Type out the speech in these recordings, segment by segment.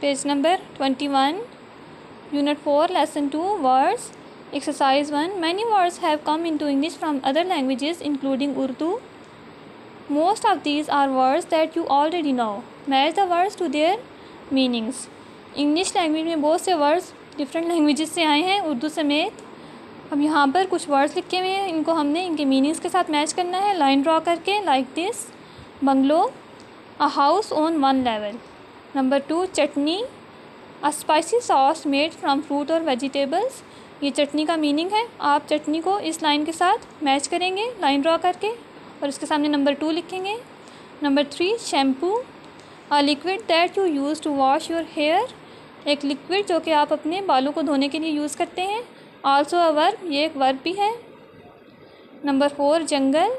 page number twenty one unit four lesson two words exercise one many words have come in to English from other languages including Urdu most of these are words that you already know match the words to their meanings English language में बहुत से words different languages से आए हैं उर्दू समेत अब यहाँ पर कुछ वर्ड्स लिखे हुए हैं इनको हमने इनके मीनिंग्स के साथ मैच करना है लाइन ड्रॉ करके like this bungalow a house on one level number two chutney a spicy sauce made from fruit और वेजिटेबल्स ये चटनी का मीनिंग है आप चटनी को इस लाइन के साथ मैच करेंगे लाइन ड्रॉ करके और इसके सामने नंबर टू लिखेंगे number three shampoo a liquid that you use to wash your hair एक लिक्विड जो कि आप अपने बालों को धोने के लिए यूज़ करते हैं आल्सो अ वर्ब ये एक वर्ब भी है number four jungle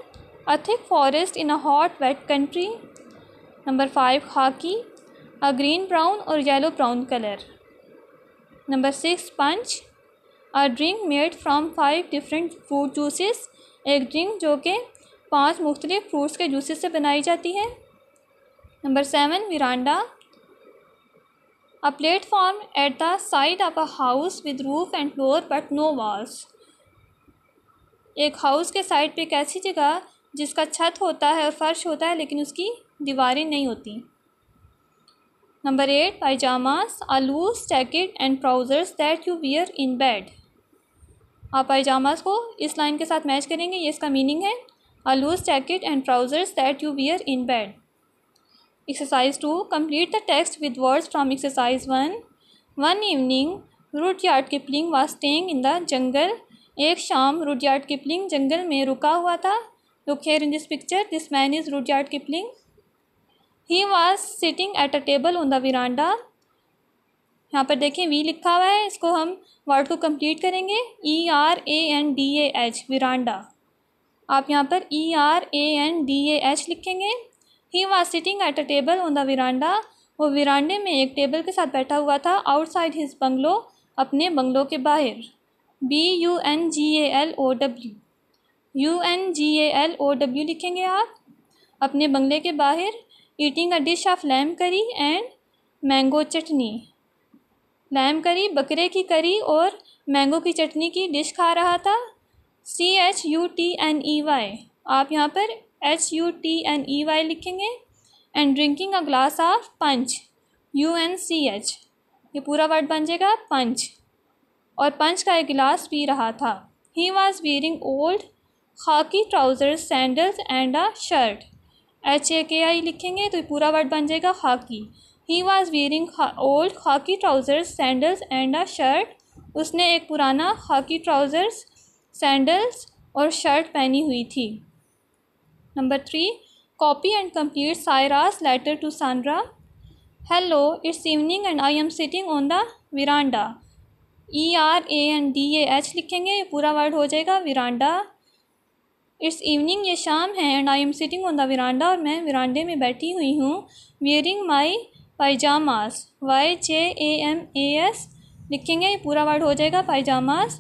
a thick forest in a hot wet country number five khaki a green brown और yellow brown colour number six punch a drink made from five different fruit juices एक drink जो कि पांच मुख्तलिफ fruits के juices से बनाई जाती है number seven veranda a platform at the side of a house with roof and floor but no walls एक हाउस के साइड पे एक ऐसी जगह जिसका छत होता है और फर्श होता है लेकिन उसकी दीवारें नहीं होती number eight pyjamas are loose jacket and trousers that you wear in bed आप पायजामास को इस लाइन के साथ मैच करेंगे ये इसका मीनिंग है a loose jacket and trousers that you wear in bed exercise to complete the text with words from exercise one one evening Rudyard Kipling was staying in the jungle एक शाम Rudyard Kipling jungle में रुका हुआ था look here in this picture this man is Rudyard Kipling he was sitting at a table on the veranda यहाँ पर देखें we लिखा हुआ है इसको हम वर्ड को कंप्लीट करेंगे E R A N D A H veranda आप यहाँ पर E R A N D A H लिखेंगे he was sitting at a table on the veranda वो विरांडे में एक टेबल के साथ बैठा हुआ था आउटसाइड हिज बंगलो अपने बंगलों के बाहर B U N G A L O W U N G A L O W लिखेंगे आप अपने बंगले के बाहर eating a dish of lamb curry and mango chutney lamb curry बकरे की करी और मैंगो की चटनी की डिश खा रहा था C H U T N E Y आप यहाँ पर H U T N E Y लिखेंगे and drinking a glass of punch U N C H ये पूरा वर्ड बन जाएगा पंच और पंच का एक गिलास पी रहा था he was wearing old khaki trouser sandals and a shirt H A K I लिखेंगे तो पूरा वर्ड बन जाएगा khaki he was wearing old khaki trousers sandals and a shirt उसने एक पुराना हॉकी ट्राउज़र्स सैंडल्स और शर्ट पहनी हुई थी number three copy and complete Cyrus letter to Sandra hello it's evening and I am sitting on the veranda E R A N D A H लिखेंगे पूरा word हो जाएगा विरांडा it's evening ये शाम है and I am sitting on the veranda और मैं विरांडे में बैठी हुई हूँ wearing my pyjamas Y J A M A S लिखेंगे ये पूरा वर्ड हो जाएगा पायजामास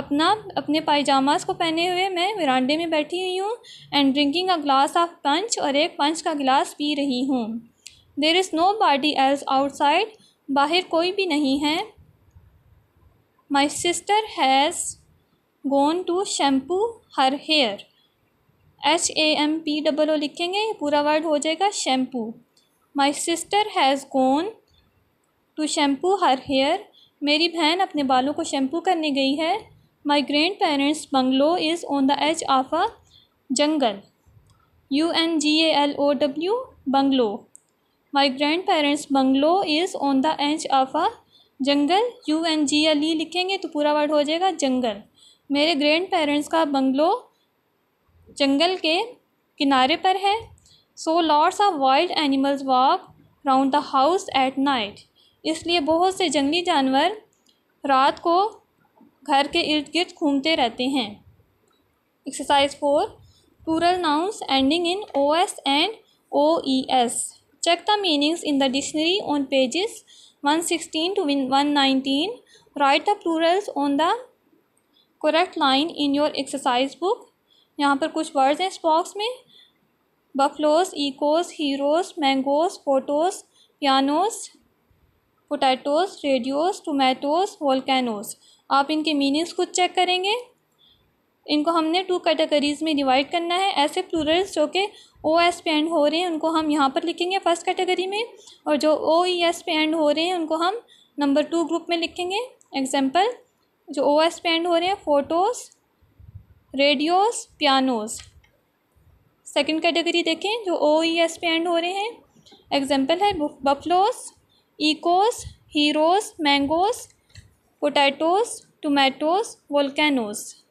अपना अपने पायजामास को पहने हुए मैं विरांडे में बैठी हुई हूँ and drinking a glass of punch और एक पंच का गिलास पी रही हूँ there is nobody else outside बाहर कोई भी नहीं है my sister has gone to shampoo her hair H A M P double O लिखेंगे पूरा वर्ड हो जाएगा shampoo my sister has gone to shampoo her hair मेरी बहन अपने बालों को शैम्पू करने गई है my grandparents bungalow is on the edge of a jungle U N G L O W bungalow my grandparents bungalow is on the edge of a jungle U N G L E लिखेंगे तो पूरा word हो जाएगा jungle मेरे grandparents का bungalow जंगल के किनारे पर है so lots of wild animals walk round the house at night इसलिए बहुत से जंगली जानवर रात को घर के इर्द गिर्द घूमते रहते हैं exercise four ending in O S and O E S check the meanings in the dictionary on pages one sixteen to one nineteen write the plurals on the correct line in your exercise book यहाँ पर कुछ words हैं इस box में buffaloes echoes heroes mangoes photos pianos potatoes radios tomatoes volcanoes आप इनके meanings खुद check करेंगे इनको हमने टू कैटेगरीज़ में डिवाइड करना है ऐसे प्लूरल्स जो कि ओ एस पे एंड हो रहे हैं उनको हम यहाँ पर लिखेंगे फर्स्ट कैटेगरी में और जो ओ ई एस पे एंड हो रहे हैं उनको हम नंबर टू ग्रुप में लिखेंगे एग्जाम्पल जो ओ एस पे एंड हो रहे हैं photos radios pianos second category देखें जो ओ ई एस पे एंड हो रहे हैं एग्जांपल है buffaloes echoes heroes mangoes potatoes tomatoes volcanoes